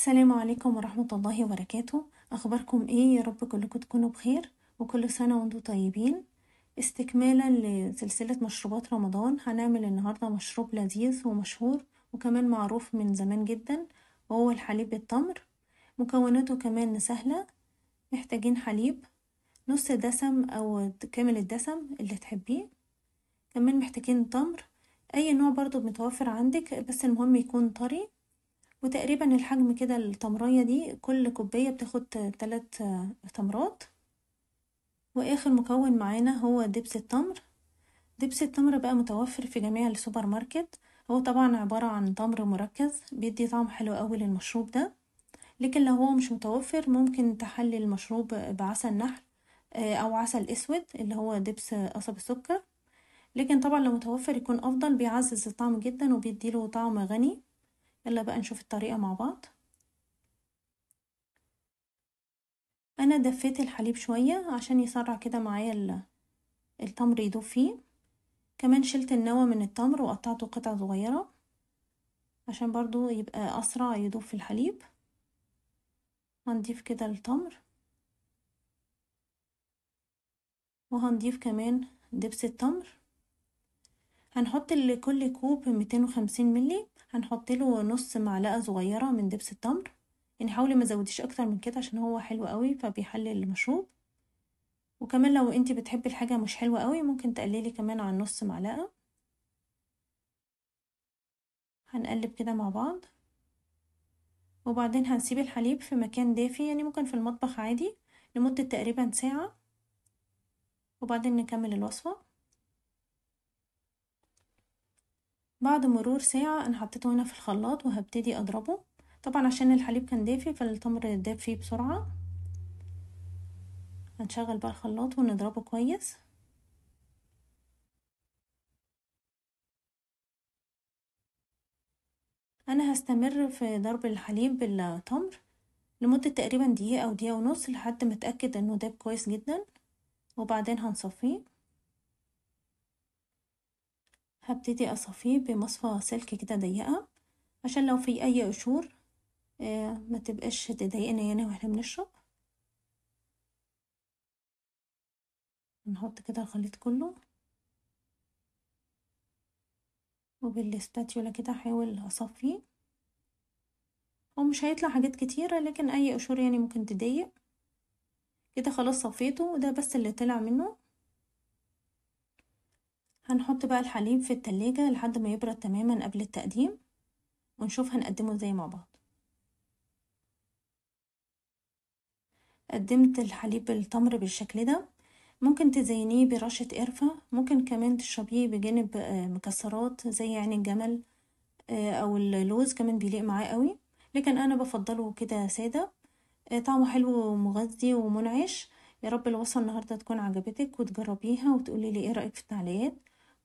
السلام عليكم ورحمة الله وبركاته أخباركم إيه يا رب كلكم تكونوا بخير وكل سنة وانتم طيبين استكمالا لسلسلة مشروبات رمضان هنعمل النهاردة مشروب لذيذ ومشهور وكمان معروف من زمان جدا وهو الحليب التمر مكوناته كمان سهلة محتاجين حليب نص دسم أو كامل الدسم اللي تحبيه كمان محتاجين تمر أي نوع برضو متوفر عندك بس المهم يكون طري وتقريبا الحجم كده التمرية دي كل كوباية بتاخد تلات تمرات واخر مكون معانا هو دبس التمر دبس التمر بقى متوفر في جميع السوبر ماركت هو طبعا عبارة عن تمر مركز بيدي طعم حلو قوي للمشروب ده لكن لو هو مش متوفر ممكن تحلي المشروب بعسل نحل آه، او عسل اسود اللي هو دبس قصب السكر لكن طبعا لو متوفر يكون افضل بيعزز الطعم جدا وبيديله طعم غني يلا بقى نشوف الطريقة مع بعض انا دفيت الحليب شوية عشان يسرع كده معايا التمر يدوب فيه كمان شلت النوى من التمر وقطعته قطع صغيرة عشان برضو يبقى اسرع يدوب في الحليب هنضيف كده التمر وهنضيف كمان دبس التمر هنحط لكل كوب 250 ملي هنحط له نص معلقه صغيره من دبس التمر يعني حاولي ما زوديش اكتر من كده عشان هو حلو قوي فبيحلل المشروب وكمان لو انت بتحبي الحاجه مش حلوه قوي ممكن تقللي كمان عن نص معلقه هنقلب كده مع بعض وبعدين هنسيب الحليب في مكان دافي يعني ممكن في المطبخ عادي لمده تقريبا ساعه وبعدين نكمل الوصفه بعد مرور ساعة أنا حطيته هنا في الخلاط وهبتدي أضربه طبعا عشان الحليب كان دافي فالتمر داب فيه بسرعة هنشغل بقى الخلاط ونضربه كويس أنا هستمر في ضرب الحليب بالتمر لمدة تقريبا دقيقة أو دقيقة ونص لحد ما أتأكد إنه داب كويس جدا وبعدين هنصفيه هبتدي أصفيه بمصفى سلك كده ضيقة عشان لو في أي قشور آه، ما تبقاش تضايقنا يعني واحنا بنشرب نحط كده الخليط كله وبالسباتيولا كده احاول اصفيه هو مش هيطلع حاجات كتيرة لكن اي قشور يعني ممكن تضايق كده خلاص صفيته وده بس اللي طلع منه هنحط بقى الحليب في التلاجة لحد ما يبرد تماما قبل التقديم ونشوف هنقدمه ازاي مع بعض قدمت الحليب التمر بالشكل ده ممكن تزينيه برشة قرفة ممكن كمان تشربيه بجانب آه، مكسرات زي عين الجمل آه، او اللوز كمان بيليق معاه قوي لكن انا بفضله كده سادة آه، طعمه حلو ومغذي ومنعش يا رب الوصفة النهاردة تكون عجبتك وتجربيها وتقولي لي ايه رأيك في التعليقات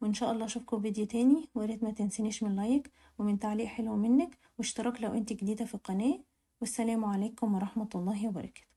وان شاء الله اشوفكم فيديو تاني وياريت ما تنسينيش من لايك ومن تعليق حلو منك واشتراك لو انت جديده في القناه والسلام عليكم ورحمه الله وبركاته